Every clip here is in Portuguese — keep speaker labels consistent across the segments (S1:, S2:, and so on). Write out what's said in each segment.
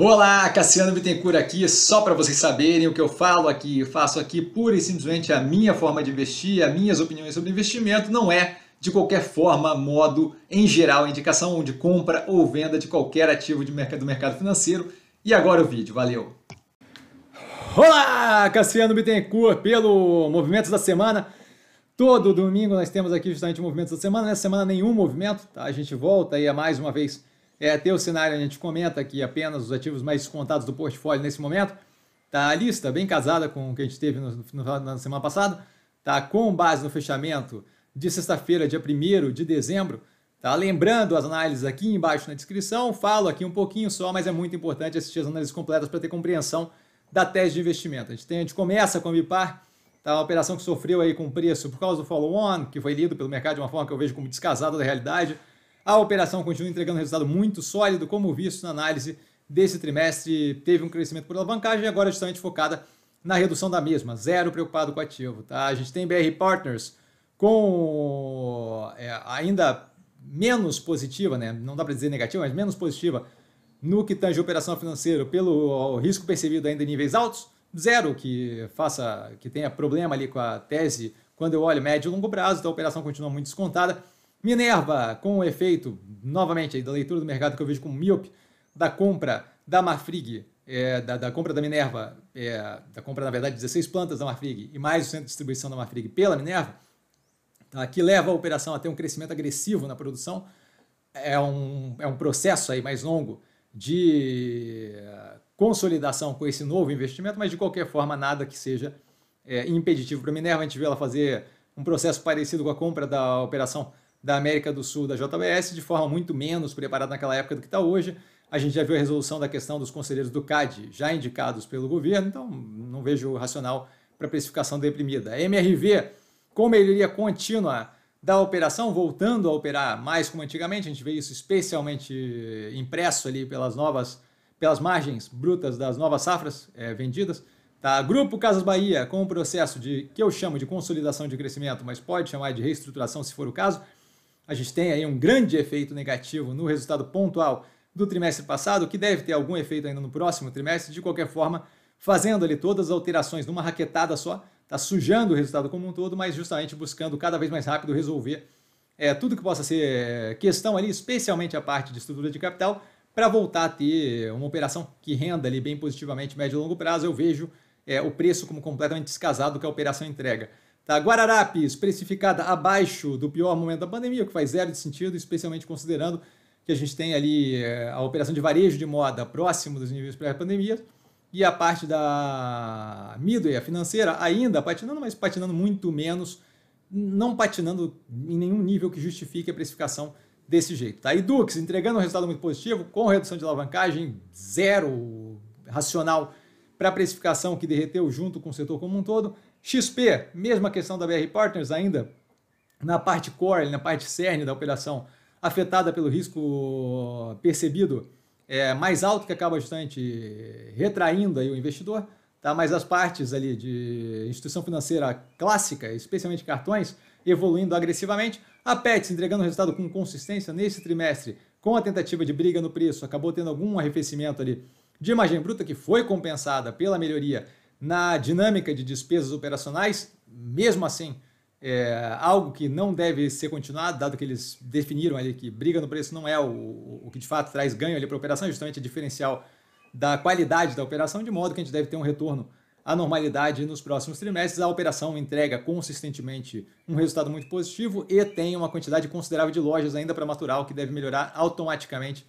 S1: Olá, Cassiano Bittencourt aqui, só para vocês saberem o que eu falo aqui, eu faço aqui pura e simplesmente a minha forma de investir, as minhas opiniões sobre investimento, não é de qualquer forma, modo, em geral, indicação de compra ou venda de qualquer ativo de mercado, do mercado financeiro. E agora o vídeo, valeu! Olá, Cassiano Bittencourt, pelo Movimentos da Semana. Todo domingo nós temos aqui justamente Movimentos da Semana, nessa é semana nenhum movimento, tá? A gente volta aí a mais uma vez é, ter o cenário, a gente comenta aqui apenas os ativos mais descontados do portfólio nesse momento. Tá a lista bem casada com o que a gente teve no, no, na semana passada. Tá com base no fechamento de sexta-feira, dia 1 de dezembro. Tá lembrando as análises aqui embaixo na descrição. Falo aqui um pouquinho só, mas é muito importante assistir as análises completas para ter compreensão da tese de investimento. A gente, tem, a gente começa com a Bipar, tá uma operação que sofreu aí com preço por causa do follow-on, que foi lido pelo mercado de uma forma que eu vejo como descasada da realidade a operação continua entregando resultado muito sólido, como visto na análise desse trimestre, teve um crescimento por alavancagem e agora justamente focada na redução da mesma, zero preocupado com o ativo. Tá? A gente tem BR Partners com é, ainda menos positiva, né? não dá para dizer negativa, mas menos positiva no que tange operação financeira pelo risco percebido ainda em níveis altos, zero que faça que tenha problema ali com a tese quando eu olho médio e longo prazo, então a operação continua muito descontada Minerva, com o efeito, novamente, aí, da leitura do mercado que eu vejo como míope, da compra da Marfrig, é, da, da, compra da Minerva, é, da compra, na verdade, 16 plantas da Marfrig e mais o centro de distribuição da Marfrig pela Minerva, tá, que leva a operação a ter um crescimento agressivo na produção. É um, é um processo aí mais longo de eh, consolidação com esse novo investimento, mas de qualquer forma, nada que seja é, impeditivo para a Minerva. A gente viu ela fazer um processo parecido com a compra da operação da América do Sul da JBS de forma muito menos preparada naquela época do que está hoje. A gente já viu a resolução da questão dos conselheiros do CAD já indicados pelo governo, então não vejo racional para precificação deprimida. A MRV, com melhoria contínua da operação, voltando a operar mais como antigamente, a gente vê isso especialmente impresso ali pelas novas, pelas margens brutas das novas safras é, vendidas. Tá? Grupo Casas Bahia, com o um processo de que eu chamo de consolidação de crescimento, mas pode chamar de reestruturação se for o caso a gente tem aí um grande efeito negativo no resultado pontual do trimestre passado, que deve ter algum efeito ainda no próximo trimestre. De qualquer forma, fazendo ali todas as alterações numa raquetada só, está sujando o resultado como um todo, mas justamente buscando cada vez mais rápido resolver é, tudo que possa ser é, questão ali, especialmente a parte de estrutura de capital, para voltar a ter uma operação que renda ali bem positivamente médio e longo prazo. Eu vejo é, o preço como completamente descasado que a operação entrega. Tá, Guararapes, precificada abaixo do pior momento da pandemia, o que faz zero de sentido, especialmente considerando que a gente tem ali eh, a operação de varejo de moda próximo dos níveis pré-pandemia e a parte da Midway, a financeira, ainda patinando, mas patinando muito menos, não patinando em nenhum nível que justifique a precificação desse jeito. Tá? E Dux entregando um resultado muito positivo, com redução de alavancagem, zero racional para a precificação que derreteu junto com o setor como um todo. XP, mesma questão da BR Partners ainda, na parte core, na parte cerne da operação, afetada pelo risco percebido é, mais alto que acaba justamente retraindo aí o investidor, tá? mas as partes ali de instituição financeira clássica, especialmente cartões, evoluindo agressivamente, a Pets entregando resultado com consistência nesse trimestre, com a tentativa de briga no preço, acabou tendo algum arrefecimento ali de margem bruta que foi compensada pela melhoria na dinâmica de despesas operacionais, mesmo assim, é algo que não deve ser continuado, dado que eles definiram ali que briga no preço não é o, o que de fato traz ganho ali para a operação, justamente a é diferencial da qualidade da operação, de modo que a gente deve ter um retorno à normalidade nos próximos trimestres. A operação entrega consistentemente um resultado muito positivo e tem uma quantidade considerável de lojas ainda para maturar, o que deve melhorar automaticamente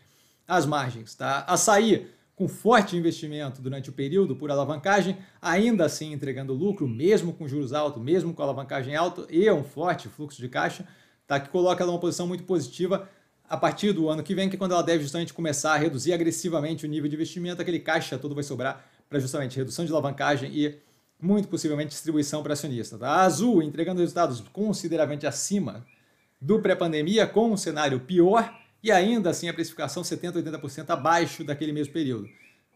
S1: as margens. Tá? Açaí com forte investimento durante o período por alavancagem, ainda assim entregando lucro, mesmo com juros altos, mesmo com alavancagem alta e um forte fluxo de caixa, tá? que coloca ela numa posição muito positiva a partir do ano que vem, que é quando ela deve justamente começar a reduzir agressivamente o nível de investimento, aquele caixa todo vai sobrar para justamente redução de alavancagem e muito possivelmente distribuição para acionista. Tá? A Azul entregando resultados consideravelmente acima do pré-pandemia, com um cenário pior e ainda assim a precificação 70%, 80% abaixo daquele mesmo período.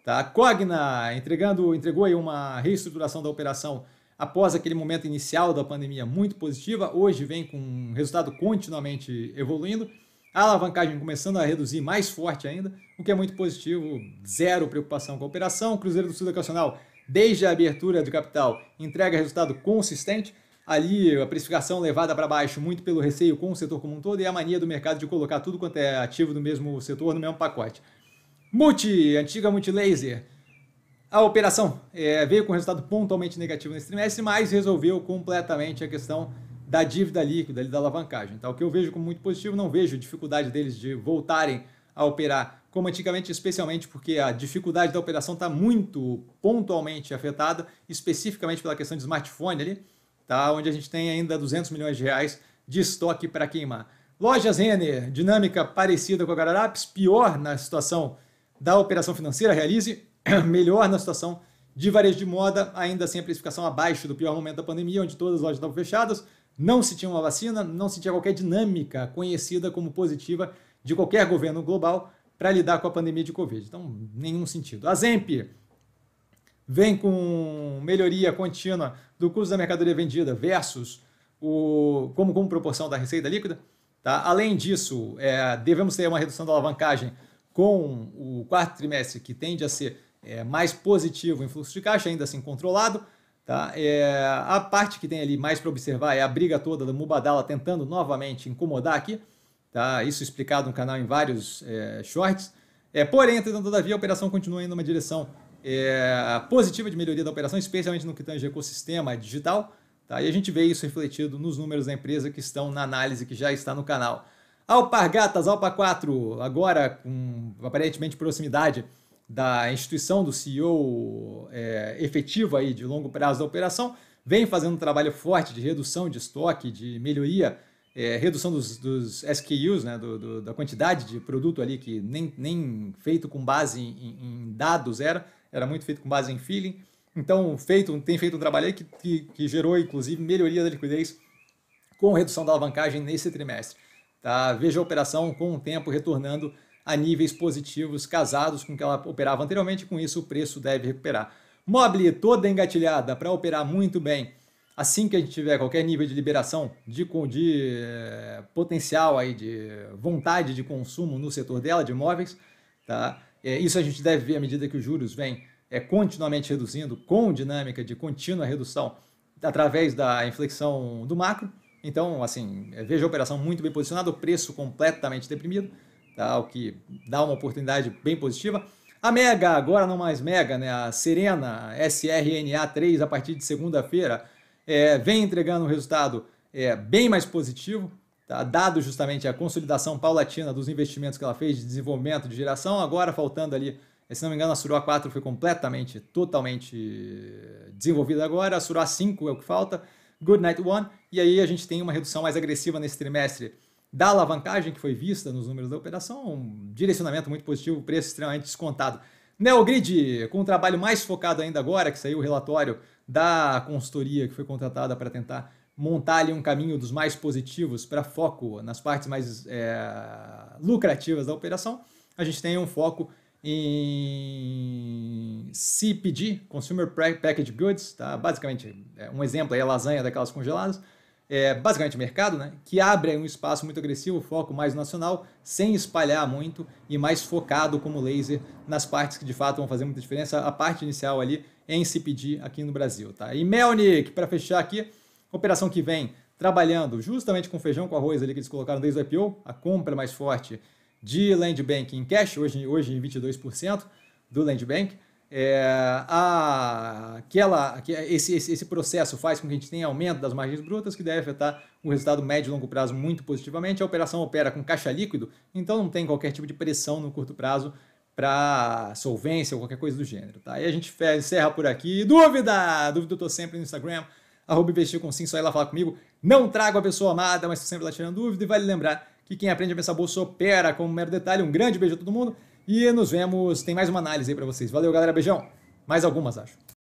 S1: Tá? A Cogna entregando, entregou aí uma reestruturação da operação após aquele momento inicial da pandemia muito positiva, hoje vem com um resultado continuamente evoluindo, a alavancagem começando a reduzir mais forte ainda, o que é muito positivo, zero preocupação com a operação, Cruzeiro do Sul Educacional, desde a abertura do capital, entrega resultado consistente, ali a precificação levada para baixo muito pelo receio com o setor como um todo e a mania do mercado de colocar tudo quanto é ativo do mesmo setor no mesmo pacote. Multi, antiga Multilaser. A operação é, veio com resultado pontualmente negativo nesse trimestre, mas resolveu completamente a questão da dívida líquida, da alavancagem. então O que eu vejo como muito positivo, não vejo dificuldade deles de voltarem a operar como antigamente, especialmente porque a dificuldade da operação está muito pontualmente afetada, especificamente pela questão de smartphone ali tá? onde a gente tem ainda 200 milhões de reais de estoque para queimar. Lojas Renner, dinâmica parecida com a Guararapes, pior na situação da operação financeira, realize, melhor na situação de varejo de moda, ainda sem a precificação abaixo do pior momento da pandemia, onde todas as lojas estavam fechadas, não se tinha uma vacina, não se tinha qualquer dinâmica conhecida como positiva de qualquer governo global para lidar com a pandemia de Covid. Então, nenhum sentido. A Zemp, vem com melhoria contínua do custo da mercadoria vendida versus o como, como proporção da receita líquida. Tá? Além disso, é, devemos ter uma redução da alavancagem com o quarto trimestre, que tende a ser é, mais positivo em fluxo de caixa, ainda assim controlado. Tá? É, a parte que tem ali mais para observar é a briga toda do Mubadala tentando novamente incomodar aqui. Tá? Isso explicado no canal em vários é, shorts. É, porém, entretanto, todavia, a operação continua indo numa direção é, positiva de melhoria da operação, especialmente no que tange ecossistema digital. Tá? E a gente vê isso refletido nos números da empresa que estão na análise que já está no canal. Alpargatas, Alpa 4, agora com aparentemente proximidade da instituição do CEO é, efetiva aí de longo prazo da operação, vem fazendo um trabalho forte de redução de estoque, de melhoria, é, redução dos, dos, SKUs, né, do, do, da quantidade de produto ali que nem, nem feito com base em, em dados era, era muito feito com base em feeling. Então, feito, tem feito um trabalho aí que, que, que gerou, inclusive, melhoria da liquidez com redução da alavancagem nesse trimestre. Tá? Veja a operação com o tempo retornando a níveis positivos casados com o que ela operava anteriormente, com isso o preço deve recuperar. Mobile toda engatilhada para operar muito bem. Assim que a gente tiver qualquer nível de liberação de, de eh, potencial aí de vontade de consumo no setor dela de imóveis, tá? É, isso a gente deve ver à medida que os juros vêm é, continuamente reduzindo, com dinâmica de contínua redução, através da inflexão do macro. Então, assim, é, veja a operação muito bem posicionada, o preço completamente deprimido, tá? o que dá uma oportunidade bem positiva. A Mega, agora não mais Mega, né? a Serena SRNA3, a partir de segunda-feira, é, vem entregando um resultado é, bem mais positivo, Tá? Dado justamente a consolidação paulatina dos investimentos que ela fez de desenvolvimento, de geração, agora faltando ali, se não me engano, a Suruá 4 foi completamente, totalmente desenvolvida agora, a Suruá 5 é o que falta, Goodnight One, e aí a gente tem uma redução mais agressiva nesse trimestre da alavancagem que foi vista nos números da operação, um direcionamento muito positivo, preço extremamente descontado. Neogrid, com um trabalho mais focado ainda agora, que saiu o relatório da consultoria que foi contratada para tentar montar ali um caminho dos mais positivos para foco nas partes mais é, lucrativas da operação, a gente tem um foco em CPG, Consumer Packaged Goods, tá? basicamente é, um exemplo aí a lasanha daquelas congeladas, é, basicamente mercado, né? que abre um espaço muito agressivo, foco mais nacional, sem espalhar muito e mais focado como laser nas partes que de fato vão fazer muita diferença, a parte inicial ali em CPG aqui no Brasil. Tá? E Melnick, para fechar aqui, Operação que vem trabalhando justamente com feijão com arroz ali que eles colocaram desde o IPO, a compra mais forte de land bank em cash, hoje, hoje em 22% do land bank. É, a, aquela, que esse, esse, esse, processo faz com que a gente tenha aumento das margens brutas, que deve afetar o resultado médio e longo prazo muito positivamente. A operação opera com caixa líquido, então não tem qualquer tipo de pressão no curto prazo para solvência ou qualquer coisa do gênero. Tá? E a gente encerra por aqui. Dúvida! Dúvida eu estou sempre no Instagram arroba investir com sim, só ela falar comigo. Não trago a pessoa amada, mas sempre lá tá tirando dúvida. E vale lembrar que quem aprende a pensar bolsa opera como um mero detalhe. Um grande beijo a todo mundo e nos vemos. Tem mais uma análise aí para vocês. Valeu, galera. Beijão. Mais algumas, acho.